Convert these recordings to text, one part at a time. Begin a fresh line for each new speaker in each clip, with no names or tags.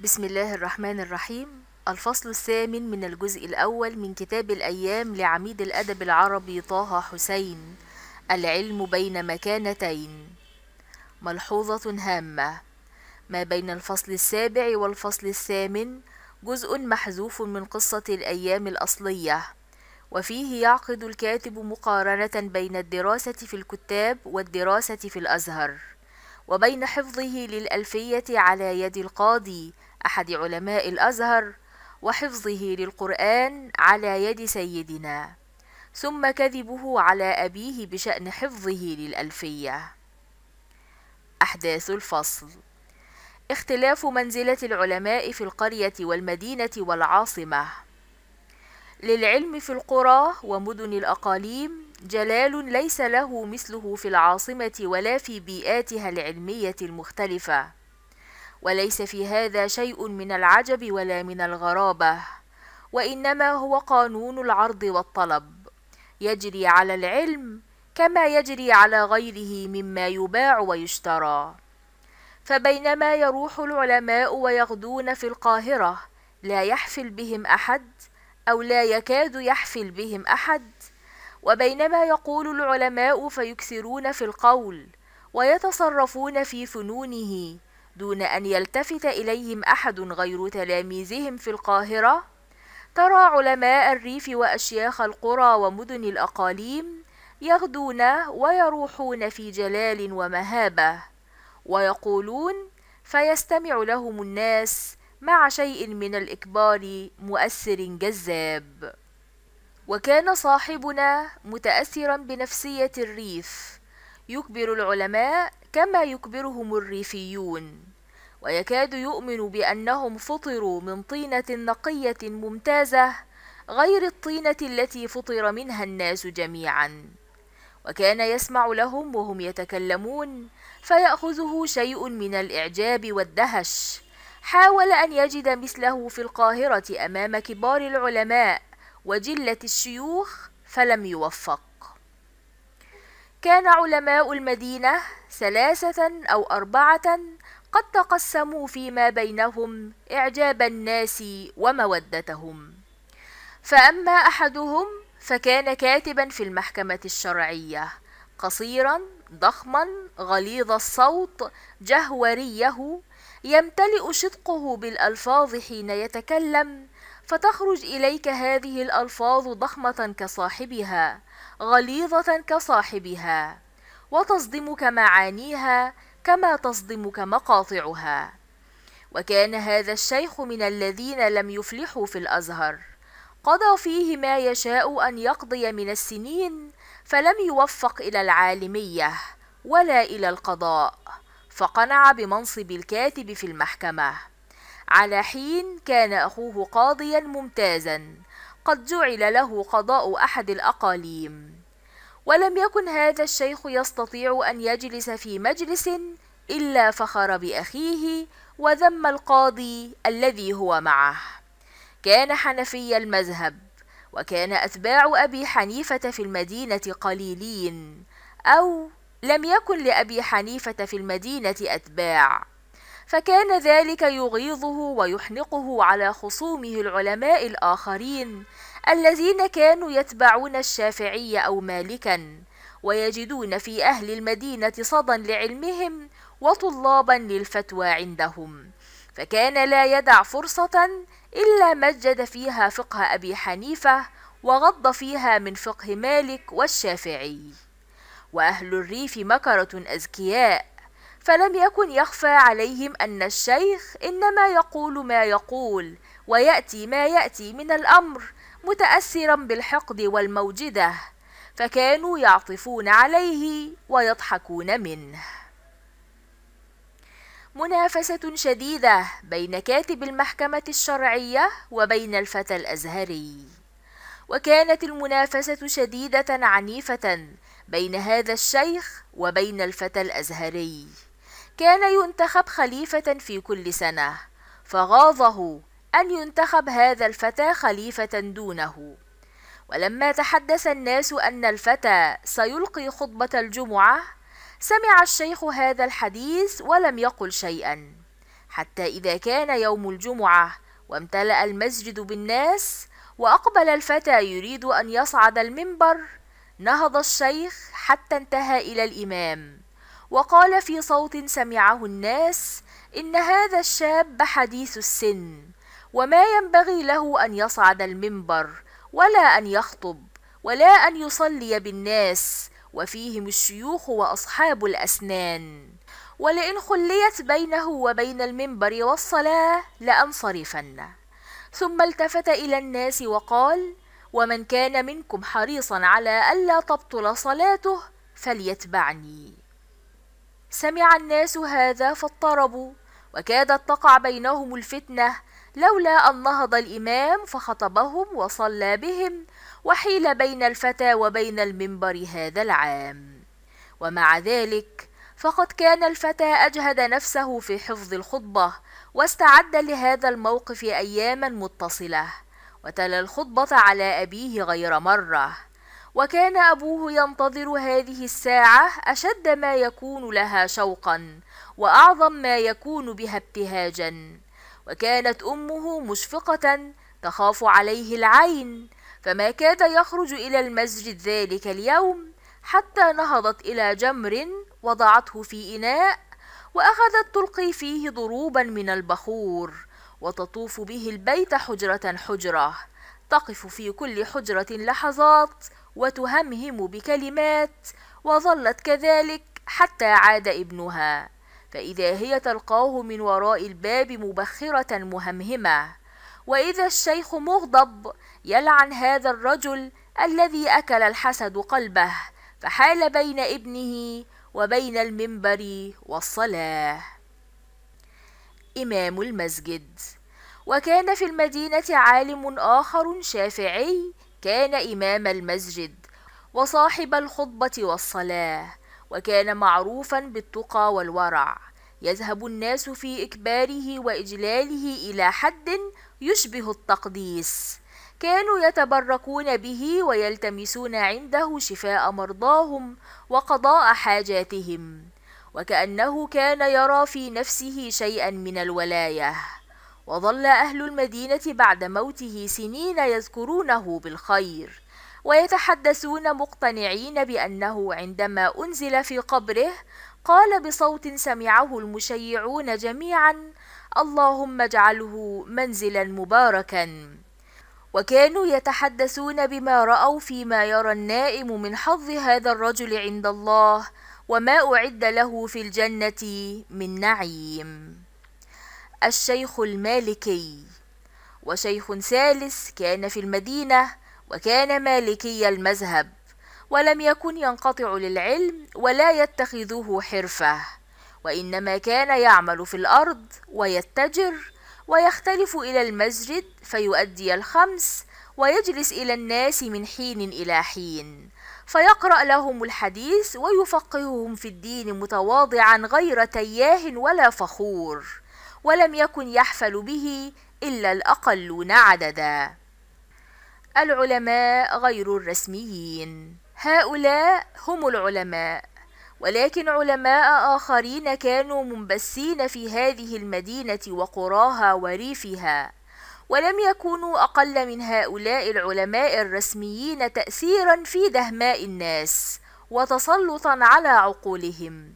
بسم الله الرحمن الرحيم الفصل الثامن من الجزء الأول من كتاب الأيام لعميد الأدب العربي طه حسين العلم بين مكانتين ملحوظة هامة ما بين الفصل السابع والفصل الثامن جزء محذوف من قصة الأيام الأصلية وفيه يعقد الكاتب مقارنة بين الدراسة في الكتاب والدراسة في الأزهر وبين حفظه للألفية على يد القاضي أحد علماء الأزهر وحفظه للقرآن على يد سيدنا ثم كذبه على أبيه بشأن حفظه للألفية أحداث الفصل اختلاف منزلة العلماء في القرية والمدينة والعاصمة للعلم في القرى ومدن الأقاليم جلال ليس له مثله في العاصمة ولا في بيئاتها العلمية المختلفة وليس في هذا شيء من العجب ولا من الغرابه وانما هو قانون العرض والطلب يجري على العلم كما يجري على غيره مما يباع ويشترى فبينما يروح العلماء ويغدون في القاهره لا يحفل بهم احد او لا يكاد يحفل بهم احد وبينما يقول العلماء فيكثرون في القول ويتصرفون في فنونه دون أن يلتفت إليهم أحد غير تلاميذهم في القاهرة ترى علماء الريف وأشياخ القرى ومدن الأقاليم يغدون ويروحون في جلال ومهابة ويقولون فيستمع لهم الناس مع شيء من الإكبار مؤثر جذاب وكان صاحبنا متأثرا بنفسية الريف يكبر العلماء كما يكبرهم الريفيون ويكاد يؤمن بأنهم فطروا من طينة نقية ممتازة غير الطينة التي فطر منها الناس جميعا وكان يسمع لهم وهم يتكلمون فيأخذه شيء من الإعجاب والدهش حاول أن يجد مثله في القاهرة أمام كبار العلماء وجلة الشيوخ فلم يوفق كان علماء المدينة ثلاثة أو أربعة قد تقسموا فيما بينهم إعجاب الناس ومودتهم فأما أحدهم فكان كاتبا في المحكمة الشرعية قصيرا ضخما غليظ الصوت جهوريه يمتلئ شدقه بالألفاظ حين يتكلم فتخرج إليك هذه الألفاظ ضخمة كصاحبها غليظة كصاحبها وتصدمك معانيها كما تصدمك مقاطعها وكان هذا الشيخ من الذين لم يفلحوا في الازهر قضى فيه ما يشاء ان يقضي من السنين فلم يوفق الى العالميه ولا الى القضاء فقنع بمنصب الكاتب في المحكمه على حين كان أخوه قاضيا ممتازا قد جعل له قضاء أحد الأقاليم ولم يكن هذا الشيخ يستطيع أن يجلس في مجلس إلا فخر بأخيه وذم القاضي الذي هو معه كان حنفي المذهب وكان أتباع أبي حنيفة في المدينة قليلين أو لم يكن لأبي حنيفة في المدينة أتباع فكان ذلك يغيظه ويحنقه على خصومه العلماء الآخرين الذين كانوا يتبعون الشافعي أو مالكا ويجدون في أهل المدينة صدى لعلمهم وطلابا للفتوى عندهم فكان لا يدع فرصة إلا مجد فيها فقه أبي حنيفة وغض فيها من فقه مالك والشافعي وأهل الريف مكرة أذكياء فلم يكن يخفى عليهم أن الشيخ إنما يقول ما يقول ويأتي ما يأتي من الأمر متأثرا بالحقد والموجدة فكانوا يعطفون عليه ويضحكون منه منافسة شديدة بين كاتب المحكمة الشرعية وبين الفتى الأزهري وكانت المنافسة شديدة عنيفة بين هذا الشيخ وبين الفتى الأزهري كان ينتخب خليفة في كل سنة فغاظه أن ينتخب هذا الفتى خليفة دونه ولما تحدث الناس أن الفتى سيلقي خطبة الجمعة سمع الشيخ هذا الحديث ولم يقل شيئا حتى إذا كان يوم الجمعة وامتلأ المسجد بالناس وأقبل الفتى يريد أن يصعد المنبر نهض الشيخ حتى انتهى إلى الإمام وقال في صوت سمعه الناس ان هذا الشاب حديث السن وما ينبغي له ان يصعد المنبر ولا ان يخطب ولا ان يصلي بالناس وفيهم الشيوخ واصحاب الاسنان ولئن خليت بينه وبين المنبر والصلاه لانصرفن ثم التفت الى الناس وقال ومن كان منكم حريصا على الا تبطل صلاته فليتبعني سمع الناس هذا فاضطربوا وكادت تقع بينهم الفتنه لولا ان نهض الامام فخطبهم وصلى بهم وحيل بين الفتى وبين المنبر هذا العام ومع ذلك فقد كان الفتى اجهد نفسه في حفظ الخطبه واستعد لهذا الموقف اياما متصله وتلا الخطبه على ابيه غير مره وكان أبوه ينتظر هذه الساعة أشد ما يكون لها شوقا وأعظم ما يكون بها ابتهاجا وكانت أمه مشفقة تخاف عليه العين فما كاد يخرج إلى المسجد ذلك اليوم حتى نهضت إلى جمر وضعته في إناء وأخذت تلقي فيه ضروبا من البخور وتطوف به البيت حجرة حجرة تقف في كل حجرة لحظات وتهمهم بكلمات وظلت كذلك حتى عاد ابنها فإذا هي تلقاه من وراء الباب مبخرة مهمهمة وإذا الشيخ مغضب يلعن هذا الرجل الذي أكل الحسد قلبه فحال بين ابنه وبين المنبر والصلاة إمام المسجد وكان في المدينة عالم آخر شافعي وكان إمام المسجد وصاحب الخطبة والصلاة وكان معروفا بالتقى والورع يذهب الناس في إكباره وإجلاله إلى حد يشبه التقديس كانوا يتبركون به ويلتمسون عنده شفاء مرضاهم وقضاء حاجاتهم وكأنه كان يرى في نفسه شيئا من الولايه وظل أهل المدينة بعد موته سنين يذكرونه بالخير ويتحدثون مقتنعين بأنه عندما أنزل في قبره قال بصوت سمعه المشيعون جميعا اللهم اجعله منزلا مباركا وكانوا يتحدثون بما رأوا فيما يرى النائم من حظ هذا الرجل عند الله وما أعد له في الجنة من نعيم الشيخ المالكي وشيخ ثالث كان في المدينة وكان مالكي المذهب ولم يكن ينقطع للعلم ولا يتخذه حرفة وإنما كان يعمل في الأرض ويتجر ويختلف إلى المسجد فيؤدي الخمس ويجلس إلى الناس من حين إلى حين فيقرأ لهم الحديث ويفقههم في الدين متواضعا غير تياه ولا فخور ولم يكن يحفل به إلا الأقلون عددا العلماء غير الرسميين هؤلاء هم العلماء ولكن علماء آخرين كانوا منبسين في هذه المدينة وقراها وريفها ولم يكونوا أقل من هؤلاء العلماء الرسميين تأثيرا في دهماء الناس وتسلطا على عقولهم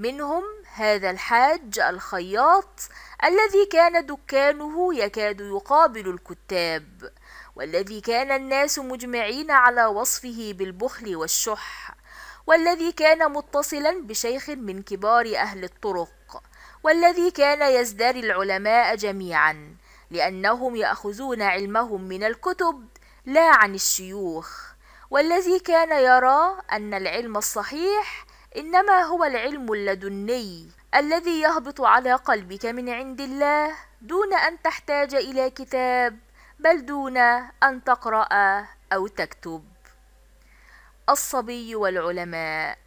منهم هذا الحاج الخياط الذي كان دكانه يكاد يقابل الكتاب والذي كان الناس مجمعين على وصفه بالبخل والشح والذي كان متصلا بشيخ من كبار اهل الطرق والذي كان يزدري العلماء جميعا لانهم ياخذون علمهم من الكتب لا عن الشيوخ والذي كان يرى ان العلم الصحيح انما هو العلم اللدني الذي يهبط على قلبك من عند الله دون ان تحتاج الى كتاب بل دون ان تقرا او تكتب الصبي والعلماء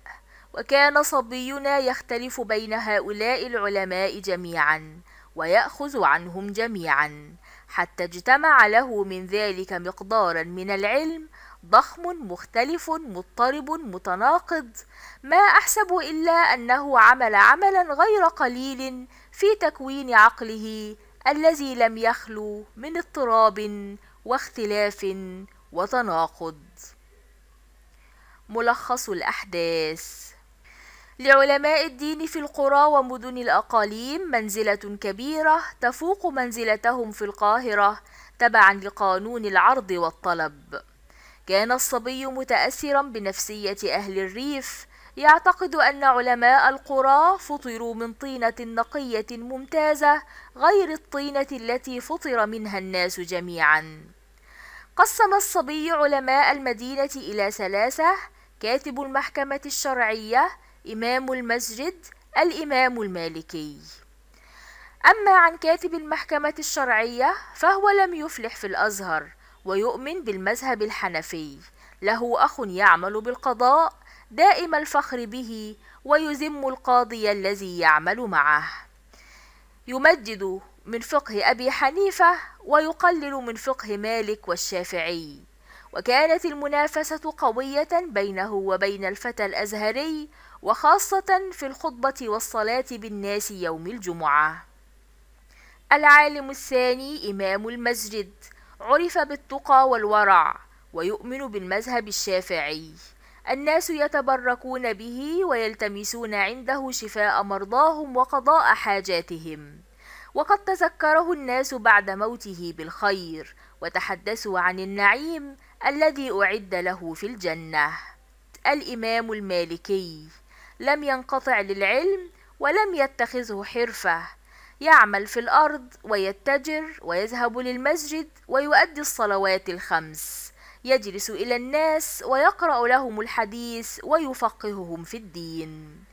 وكان صبينا يختلف بين هؤلاء العلماء جميعا وياخذ عنهم جميعا حتى اجتمع له من ذلك مقدارا من العلم ضخم مختلف مضطرب متناقض ما احسب الا انه عمل عملا غير قليل في تكوين عقله الذي لم يخلو من اضطراب واختلاف وتناقض ملخص الاحداث لعلماء الدين في القرى ومدن الاقاليم منزله كبيره تفوق منزلتهم في القاهره تبعا لقانون العرض والطلب كان الصبي متأثرا بنفسية أهل الريف يعتقد أن علماء القرى فطروا من طينة نقية ممتازة غير الطينة التي فطر منها الناس جميعا قسم الصبي علماء المدينة إلى ثلاثة كاتب المحكمة الشرعية إمام المسجد الإمام المالكي أما عن كاتب المحكمة الشرعية فهو لم يفلح في الأزهر ويؤمن بالمذهب الحنفي له أخ يعمل بالقضاء دائم الفخر به ويذم القاضي الذي يعمل معه يمجد من فقه أبي حنيفة ويقلل من فقه مالك والشافعي وكانت المنافسة قوية بينه وبين الفتى الأزهري وخاصة في الخطبة والصلاة بالناس يوم الجمعة العالم الثاني إمام المسجد عرف بالتقى والورع ويؤمن بالمذهب الشافعي الناس يتبركون به ويلتمسون عنده شفاء مرضاهم وقضاء حاجاتهم وقد تذكره الناس بعد موته بالخير وتحدثوا عن النعيم الذي اعد له في الجنه الامام المالكي لم ينقطع للعلم ولم يتخذه حرفه يعمل في الأرض ويتجر ويذهب للمسجد ويؤدي الصلوات الخمس يجلس إلى الناس ويقرأ لهم الحديث ويفقههم في الدين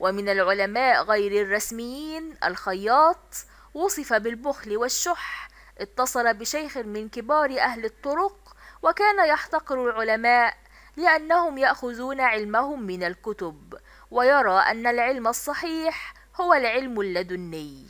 ومن العلماء غير الرسميين الخياط وصف بالبخل والشح اتصل بشيخ من كبار أهل الطرق وكان يحتقر العلماء لأنهم يأخذون علمهم من الكتب ويرى أن العلم الصحيح هو العلم اللدني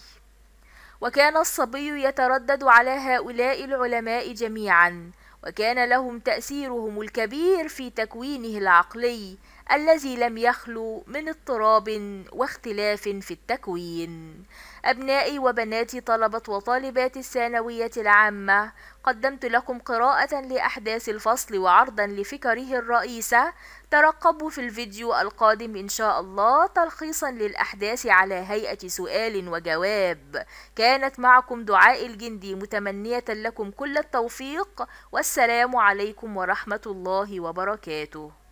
وكان الصبي يتردد على هؤلاء العلماء جميعا وكان لهم تأثيرهم الكبير في تكوينه العقلي الذي لم يخلو من اضطراب واختلاف في التكوين أبنائي وبناتي طلبة وطالبات الثانوية العامة قدمت لكم قراءة لأحداث الفصل وعرضا لفكره الرئيسة ترقبوا في الفيديو القادم إن شاء الله تلخيصا للأحداث على هيئة سؤال وجواب كانت معكم دعاء الجندي متمنية لكم كل التوفيق والسلام عليكم ورحمة الله وبركاته